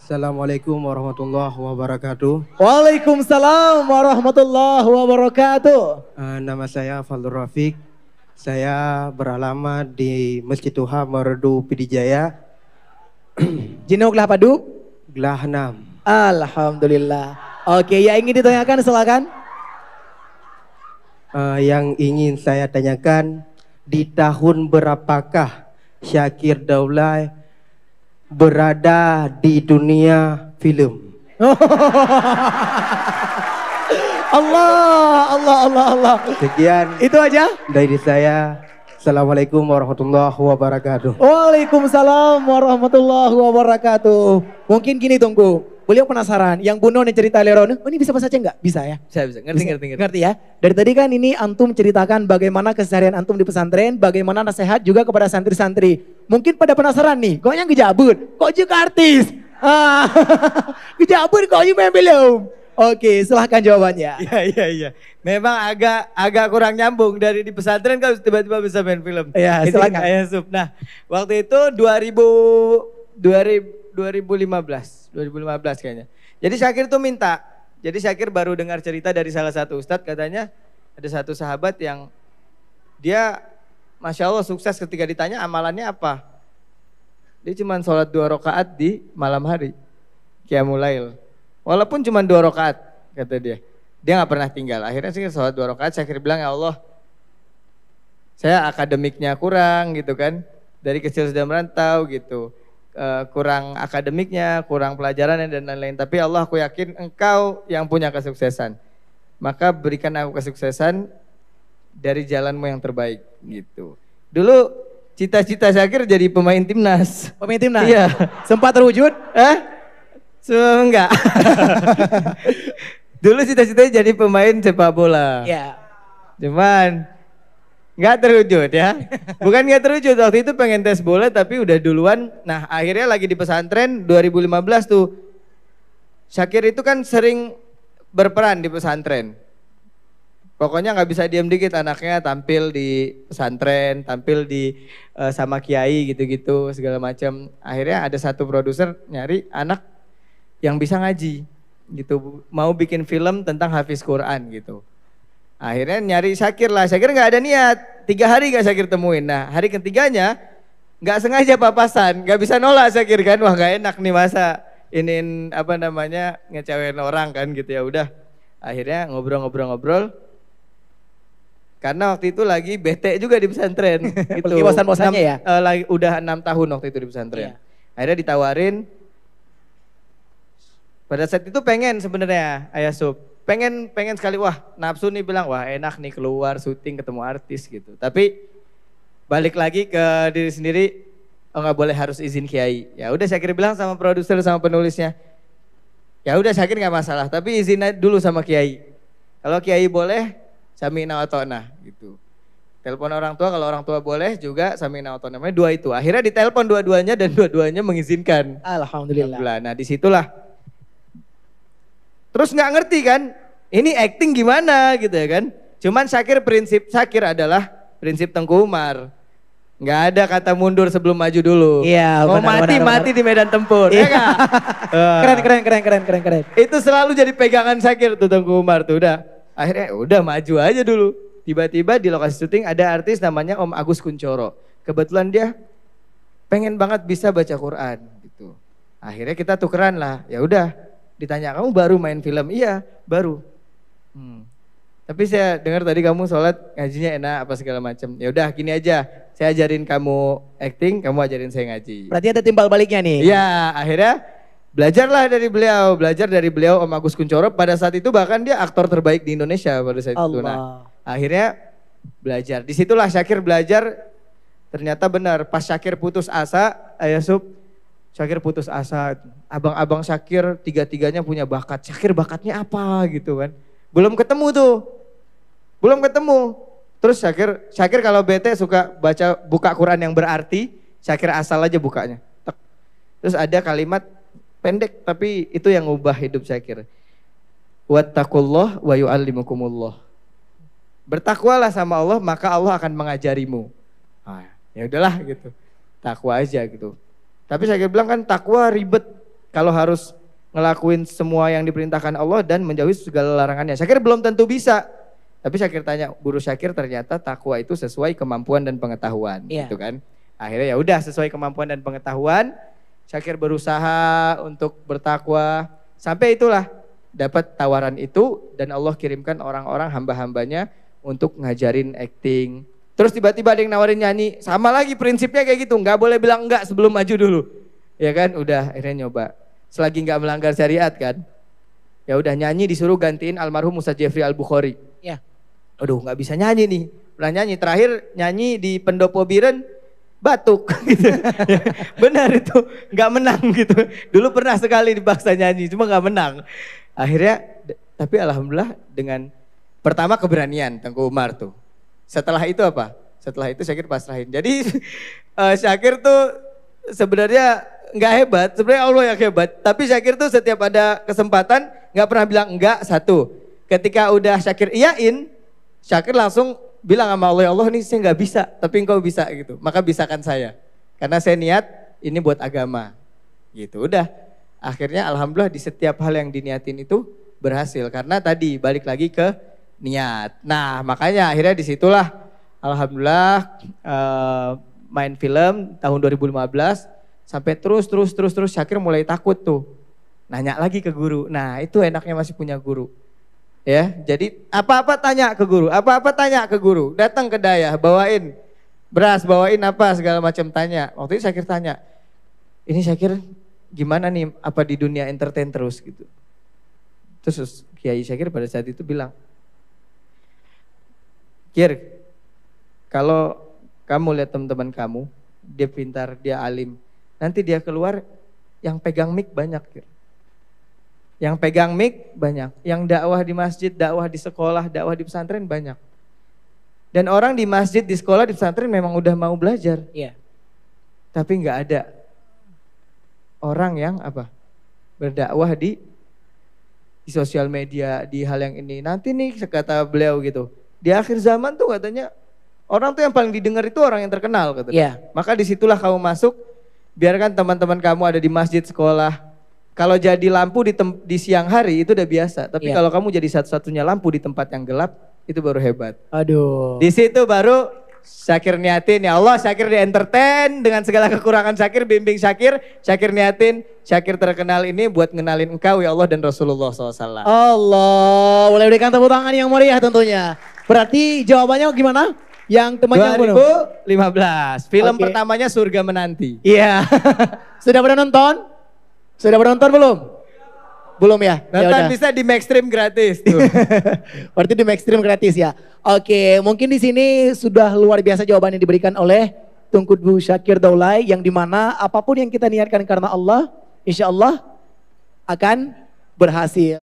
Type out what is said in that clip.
Assalamualaikum warahmatullahi wabarakatuh. Waalaikumsalam warahmatullahi wabarakatuh. Eh, nama saya Faldur Rafiq. Saya beralamat di Masjid Tuha Merdu Pidijaya. Jinok lah padu? enam. Alhamdulillah. Oke, yang ingin ditanyakan silakan. Uh, yang ingin saya tanyakan, di tahun berapakah Syakir Daulay berada di dunia film. Allah, Allah, Allah, Allah. Sekian. Itu aja dari saya. Assalamualaikum warahmatullahi wabarakatuh. Waalaikumsalam warahmatullahi wabarakatuh. Mungkin gini tunggu. Beliau penasaran, yang bunuh nih cerita Leron, oh, ini bisa bahasa Aceh nggak? Bisa ya? Bisa, bisa. Ngerti, bisa. ngerti, ngerti. Ngerti ya? Dari tadi kan ini Antum ceritakan bagaimana keseharian Antum di pesantren, bagaimana nasihat juga kepada santri-santri. Mungkin pada penasaran nih, kok yang gejabut? Kok juga artis? Ah, gejabut kok juga belum? Oke, silahkan jawabannya. Iya, iya, iya. Memang agak agak kurang nyambung dari di pesantren kalau tiba-tiba bisa main film. Iya, silakan. Nah, waktu itu 2000 2000 2015, 2015 kayaknya. Jadi Syakir tuh minta. Jadi Syakir baru dengar cerita dari salah satu ustadz katanya ada satu sahabat yang dia Masya Allah sukses ketika ditanya amalannya apa. Dia cuma sholat dua rakaat di malam hari. Qiyamulail. Walaupun cuma dua rakaat kata dia. Dia nggak pernah tinggal. Akhirnya sih sholat dua rakaat. Syakir bilang ya Allah saya akademiknya kurang gitu kan. Dari kecil sudah merantau gitu uh, kurang akademiknya, kurang pelajaran dan lain-lain. Tapi Allah aku yakin engkau yang punya kesuksesan. Maka berikan aku kesuksesan dari jalanmu yang terbaik gitu. Dulu cita-cita saya Syakir jadi pemain timnas. Pemain timnas? Iya. Sempat terwujud? Eh? So, enggak. Dulu cita-citanya jadi pemain sepak bola. Iya. Cuman Nggak terwujud ya. Bukan nggak terwujud, waktu itu pengen tes bola tapi udah duluan. Nah akhirnya lagi di pesantren 2015 tuh. Syakir itu kan sering berperan di pesantren. Pokoknya nggak bisa diam dikit anaknya tampil di pesantren, tampil di uh, sama kiai gitu-gitu segala macam. Akhirnya ada satu produser nyari anak yang bisa ngaji gitu, mau bikin film tentang hafiz Quran gitu. Akhirnya nyari Syakir lah, Syakir nggak ada niat. Tiga hari nggak Syakir temuin. Nah hari ketiganya nggak sengaja papasan, nggak bisa nolak Syakir kan. Wah nggak enak nih masa ini apa namanya ngecewain orang kan gitu ya udah. Akhirnya ngobrol-ngobrol-ngobrol. Karena waktu itu lagi bete juga di pesantren. itu Lagi gitu. bosan-bosannya ya? Uh, lagi, udah enam tahun waktu itu di pesantren. Iya. Akhirnya ditawarin. Pada saat itu pengen sebenarnya Ayah Sup pengen pengen sekali wah nafsu nih bilang wah enak nih keluar syuting ketemu artis gitu. Tapi balik lagi ke diri sendiri oh nggak boleh harus izin kiai. Ya udah saya kira bilang sama produser sama penulisnya. Ya udah saya kira nggak masalah, tapi izin dulu sama kiai. Kalau kiai boleh, samina atau nah gitu. Telepon orang tua kalau orang tua boleh juga samina atau namanya dua itu. Akhirnya ditelepon dua-duanya dan dua-duanya mengizinkan. Alhamdulillah. Nah, disitulah Terus nggak ngerti kan, ini acting gimana gitu ya kan. Cuman Syakir prinsip Syakir adalah prinsip Tengku Umar. Nggak ada kata mundur sebelum maju dulu. Iya, Mau benar, mati, benar, mati di medan tempur. Ya iya. keren, keren, keren, keren, keren, keren. Itu selalu jadi pegangan Syakir tuh Tengku Umar tuh udah. Akhirnya ya udah maju aja dulu. Tiba-tiba di lokasi syuting ada artis namanya Om Agus Kuncoro. Kebetulan dia pengen banget bisa baca Quran gitu. Akhirnya kita tukeran lah. Ya udah, ditanya kamu baru main film? Iya, baru. Hmm. Tapi saya dengar tadi kamu sholat ngajinya enak apa segala macam. Ya udah gini aja, saya ajarin kamu acting, kamu ajarin saya ngaji. Berarti ada timbal baliknya nih. Iya, akhirnya belajarlah dari beliau, belajar dari beliau Om Agus Kuncoro. Pada saat itu bahkan dia aktor terbaik di Indonesia pada saat Allah. itu. Nah, akhirnya belajar. Disitulah Syakir belajar. Ternyata benar, pas Syakir putus asa, Ayah eh, Sub, Syakir putus asa. Abang-abang Syakir tiga-tiganya punya bakat. Syakir bakatnya apa gitu kan? Belum ketemu tuh. Belum ketemu. Terus Syakir, Syakir kalau bete suka baca buka Quran yang berarti, Syakir asal aja bukanya. Terus ada kalimat pendek tapi itu yang ubah hidup Syakir. Wattaqullah wa yu'allimukumullah. Bertakwalah sama Allah maka Allah akan mengajarimu. Nah, ya udahlah gitu. Takwa aja gitu. Tapi Syakir bilang kan takwa ribet kalau harus ngelakuin semua yang diperintahkan Allah dan menjauhi segala larangannya. Syakir belum tentu bisa. Tapi Syakir tanya guru Syakir ternyata takwa itu sesuai kemampuan dan pengetahuan, yeah. gitu kan? Akhirnya ya udah sesuai kemampuan dan pengetahuan, Syakir berusaha untuk bertakwa sampai itulah dapat tawaran itu dan Allah kirimkan orang-orang hamba-hambanya untuk ngajarin acting. Terus tiba-tiba ada yang nawarin nyanyi, sama lagi prinsipnya kayak gitu, nggak boleh bilang enggak sebelum maju dulu. Ya kan, udah akhirnya nyoba selagi nggak melanggar syariat kan. Ya udah nyanyi disuruh gantiin almarhum Musa Jeffrey Al Bukhari. Ya. Aduh nggak bisa nyanyi nih. pernah nyanyi terakhir nyanyi di pendopo Biren batuk gitu. Benar itu nggak menang gitu. Dulu pernah sekali dipaksa nyanyi cuma nggak menang. Akhirnya tapi alhamdulillah dengan pertama keberanian Tengku Umar tuh. Setelah itu apa? Setelah itu Syakir pasrahin. Jadi uh, Syakir tuh sebenarnya nggak hebat, sebenarnya Allah yang hebat. Tapi Syakir tuh setiap ada kesempatan nggak pernah bilang enggak satu. Ketika udah Syakir iyain, Syakir langsung bilang sama Allah, ya Allah ini saya nggak bisa, tapi engkau bisa gitu. Maka bisakan saya. Karena saya niat ini buat agama. Gitu, udah. Akhirnya Alhamdulillah di setiap hal yang diniatin itu berhasil. Karena tadi balik lagi ke niat. Nah makanya akhirnya disitulah Alhamdulillah uh, main film tahun 2015 Sampai terus, terus, terus, terus Syakir mulai takut tuh. Nanya lagi ke guru. Nah itu enaknya masih punya guru. Ya, jadi apa-apa tanya ke guru, apa-apa tanya ke guru. Datang ke daya, bawain beras, bawain apa segala macam tanya. Waktu itu Syakir tanya, ini Syakir gimana nih apa di dunia entertain terus gitu. Terus Kiai Syakir pada saat itu bilang, Kir, kalau kamu lihat teman-teman kamu, dia pintar, dia alim, Nanti dia keluar yang pegang mic banyak. Yang pegang mic banyak, yang dakwah di masjid, dakwah di sekolah, dakwah di pesantren banyak. Dan orang di masjid, di sekolah, di pesantren memang udah mau belajar. Iya. Tapi nggak ada orang yang apa? berdakwah di di sosial media, di hal yang ini. Nanti nih kata beliau gitu. Di akhir zaman tuh katanya orang tuh yang paling didengar itu orang yang terkenal katanya. Yeah. Maka disitulah kamu masuk biarkan teman-teman kamu ada di masjid sekolah. Kalau jadi lampu di, di siang hari itu udah biasa, tapi yeah. kalau kamu jadi satu-satunya lampu di tempat yang gelap itu baru hebat. Aduh. Di situ baru Syakir niatin ya Allah Syakir di entertain dengan segala kekurangan Syakir bimbing Syakir Syakir niatin Syakir terkenal ini buat ngenalin engkau ya Allah dan Rasulullah SAW Allah boleh berikan tepuk tangan yang meriah tentunya berarti jawabannya gimana? Yang temannya 2015. Film okay. pertamanya Surga Menanti. Iya. Sudah pernah nonton? Sudah pernah nonton belum? Belum ya? ya nonton Yaudah. bisa di Maxstream gratis tuh. Berarti di Maxstream gratis ya. Oke, mungkin di sini sudah luar biasa jawaban yang diberikan oleh Tungku Bu Syakir Daulay yang dimana apapun yang kita niatkan karena Allah, insya Allah akan berhasil.